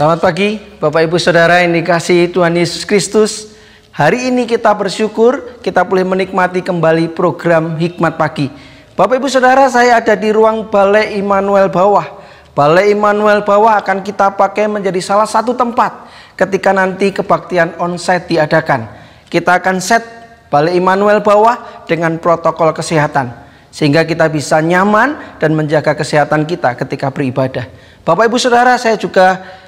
Selamat pagi, Bapak Ibu Saudara yang dikasihi Tuhan Yesus Kristus. Hari ini kita bersyukur kita boleh menikmati kembali program Hikmat Pagi. Bapak Ibu Saudara, saya ada di ruang Balai Immanuel Bawah. Balai Immanuel Bawah akan kita pakai menjadi salah satu tempat ketika nanti kebaktian onsite diadakan. Kita akan set Balai Immanuel Bawah dengan protokol kesehatan sehingga kita bisa nyaman dan menjaga kesehatan kita ketika beribadah. Bapak Ibu Saudara, saya juga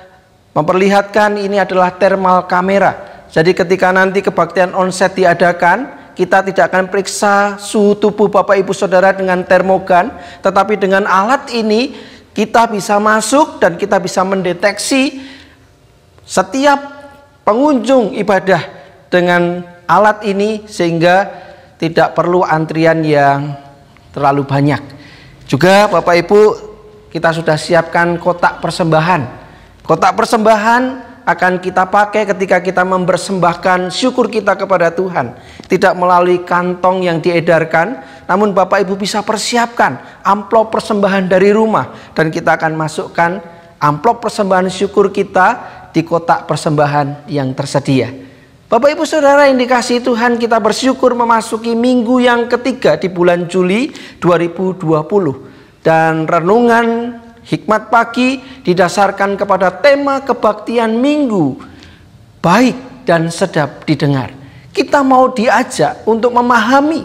Memperlihatkan ini adalah thermal kamera. Jadi ketika nanti kebaktian onset diadakan, kita tidak akan periksa suhu tubuh Bapak Ibu Saudara dengan termogan, tetapi dengan alat ini kita bisa masuk dan kita bisa mendeteksi setiap pengunjung ibadah dengan alat ini sehingga tidak perlu antrian yang terlalu banyak. Juga Bapak Ibu, kita sudah siapkan kotak persembahan Kotak persembahan akan kita pakai ketika kita mempersembahkan syukur kita kepada Tuhan. Tidak melalui kantong yang diedarkan, namun Bapak Ibu bisa persiapkan amplop persembahan dari rumah. Dan kita akan masukkan amplop persembahan syukur kita di kotak persembahan yang tersedia. Bapak Ibu Saudara yang dikasih Tuhan kita bersyukur memasuki minggu yang ketiga di bulan Juli 2020. Dan renungan Hikmat pagi didasarkan kepada tema kebaktian minggu, baik dan sedap didengar. Kita mau diajak untuk memahami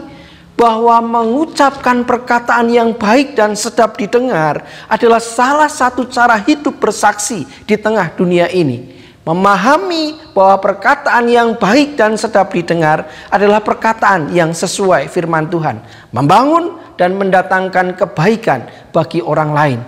bahwa mengucapkan perkataan yang baik dan sedap didengar adalah salah satu cara hidup bersaksi di tengah dunia ini. Memahami bahwa perkataan yang baik dan sedap didengar adalah perkataan yang sesuai firman Tuhan, membangun dan mendatangkan kebaikan bagi orang lain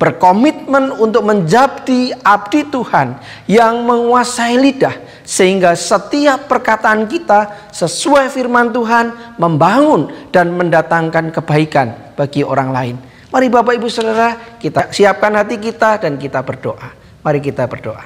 berkomitmen untuk menjabdi abdi Tuhan yang menguasai lidah sehingga setiap perkataan kita sesuai firman Tuhan membangun dan mendatangkan kebaikan bagi orang lain. Mari Bapak Ibu Saudara, kita siapkan hati kita dan kita berdoa. Mari kita berdoa.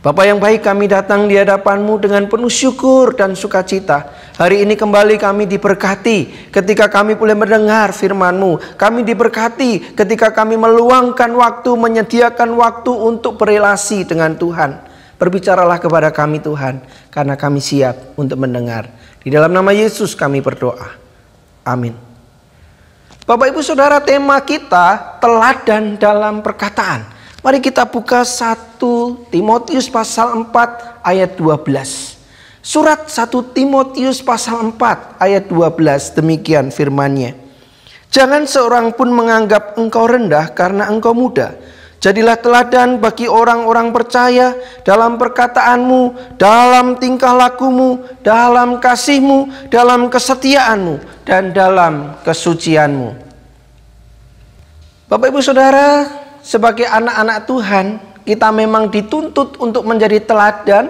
Bapak yang baik kami datang di hadapanmu dengan penuh syukur dan sukacita Hari ini kembali kami diberkati ketika kami boleh mendengar firman-Mu. Kami diberkati ketika kami meluangkan waktu, menyediakan waktu untuk berrelasi dengan Tuhan. Berbicaralah kepada kami Tuhan, karena kami siap untuk mendengar. Di dalam nama Yesus kami berdoa. Amin. Bapak Ibu Saudara, tema kita teladan dalam perkataan. Mari kita buka 1 Timotius pasal 4 ayat 12. Surat 1 Timotius pasal 4 ayat 12 demikian firmannya. Jangan seorang pun menganggap engkau rendah karena engkau muda. Jadilah teladan bagi orang-orang percaya dalam perkataanmu, dalam tingkah lakumu, dalam kasihmu, dalam kesetiaanmu, dan dalam kesucianmu. Bapak ibu saudara, sebagai anak-anak Tuhan, kita memang dituntut untuk menjadi teladan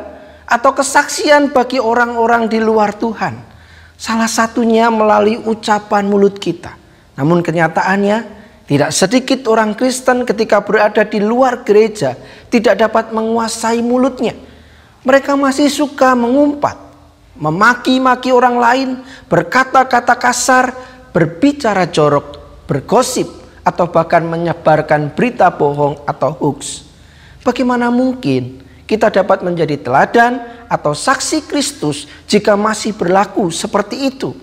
atau kesaksian bagi orang-orang di luar Tuhan. Salah satunya melalui ucapan mulut kita. Namun kenyataannya tidak sedikit orang Kristen ketika berada di luar gereja tidak dapat menguasai mulutnya. Mereka masih suka mengumpat, memaki-maki orang lain, berkata-kata kasar, berbicara jorok, bergosip, atau bahkan menyebarkan berita bohong atau hoax. Bagaimana mungkin kita dapat menjadi teladan atau saksi Kristus jika masih berlaku seperti itu.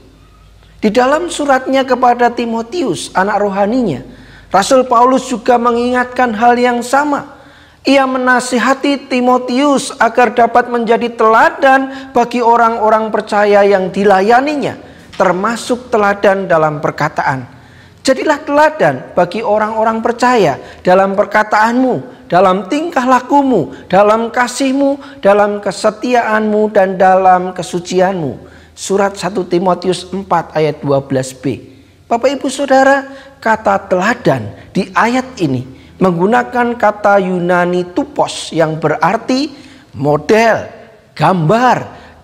Di dalam suratnya kepada Timotius, anak rohaninya, Rasul Paulus juga mengingatkan hal yang sama. Ia menasihati Timotius agar dapat menjadi teladan bagi orang-orang percaya yang dilayaninya, termasuk teladan dalam perkataan. Jadilah teladan bagi orang-orang percaya dalam perkataanmu, dalam tingkah lakumu, dalam kasihmu, dalam kesetiaanmu, dan dalam kesucianmu. Surat 1 Timotius 4 ayat 12b. Bapak ibu saudara, kata teladan di ayat ini menggunakan kata Yunani tupos yang berarti model, gambar,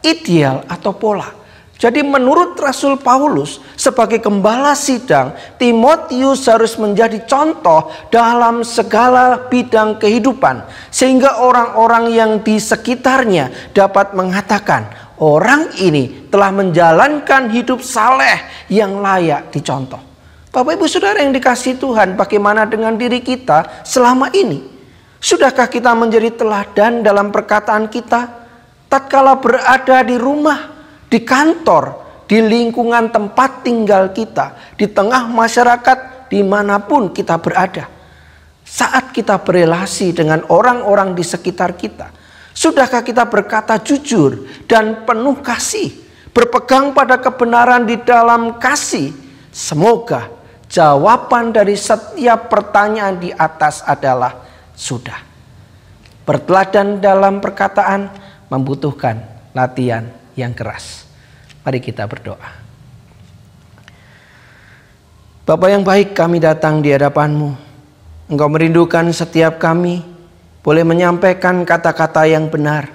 ideal atau pola. Jadi menurut Rasul Paulus sebagai gembala sidang, Timotius harus menjadi contoh dalam segala bidang kehidupan sehingga orang-orang yang di sekitarnya dapat mengatakan, orang ini telah menjalankan hidup saleh yang layak dicontoh. Bapak Ibu Saudara yang dikasih Tuhan, bagaimana dengan diri kita selama ini? Sudahkah kita menjadi teladan dalam perkataan kita tatkala berada di rumah di kantor, di lingkungan tempat tinggal kita, di tengah masyarakat dimanapun kita berada. Saat kita berrelasi dengan orang-orang di sekitar kita, sudahkah kita berkata jujur dan penuh kasih, berpegang pada kebenaran di dalam kasih? Semoga jawaban dari setiap pertanyaan di atas adalah sudah. Berteladan dalam perkataan membutuhkan latihan yang keras. Mari kita berdoa. Bapak yang baik kami datang di hadapanmu. Engkau merindukan setiap kami boleh menyampaikan kata-kata yang benar,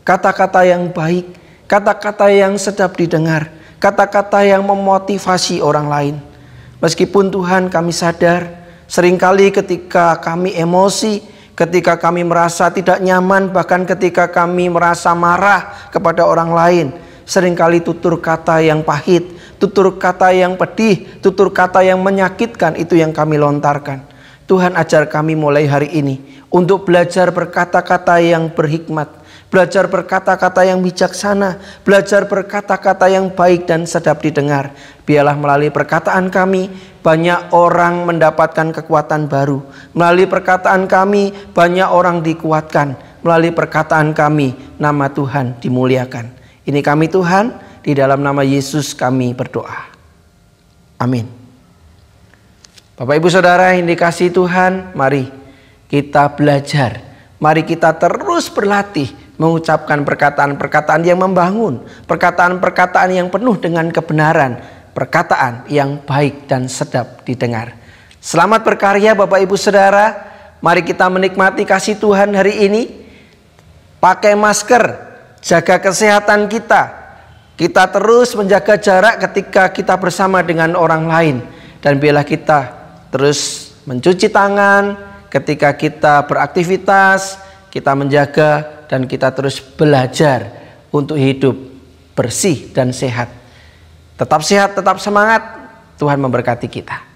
kata-kata yang baik, kata-kata yang sedap didengar, kata-kata yang memotivasi orang lain. Meskipun Tuhan kami sadar, seringkali ketika kami emosi, ketika kami merasa tidak nyaman, bahkan ketika kami merasa marah kepada orang lain. Seringkali tutur kata yang pahit, tutur kata yang pedih, tutur kata yang menyakitkan itu yang kami lontarkan. Tuhan ajar kami mulai hari ini untuk belajar berkata-kata yang berhikmat, belajar berkata-kata yang bijaksana, belajar berkata-kata yang baik dan sedap didengar. Biarlah melalui perkataan kami, banyak orang mendapatkan kekuatan baru. Melalui perkataan kami, banyak orang dikuatkan. Melalui perkataan kami, nama Tuhan dimuliakan. Ini kami Tuhan, di dalam nama Yesus kami berdoa. Amin. Bapak Ibu Saudara yang dikasih Tuhan, mari kita belajar. Mari kita terus berlatih mengucapkan perkataan-perkataan yang membangun, perkataan-perkataan yang penuh dengan kebenaran, perkataan yang baik dan sedap didengar. Selamat berkarya Bapak Ibu Saudara. Mari kita menikmati kasih Tuhan hari ini. Pakai masker, jaga kesehatan kita. Kita terus menjaga jarak ketika kita bersama dengan orang lain dan biarlah kita terus mencuci tangan ketika kita beraktivitas, kita menjaga dan kita terus belajar untuk hidup bersih dan sehat. Tetap sehat, tetap semangat. Tuhan memberkati kita.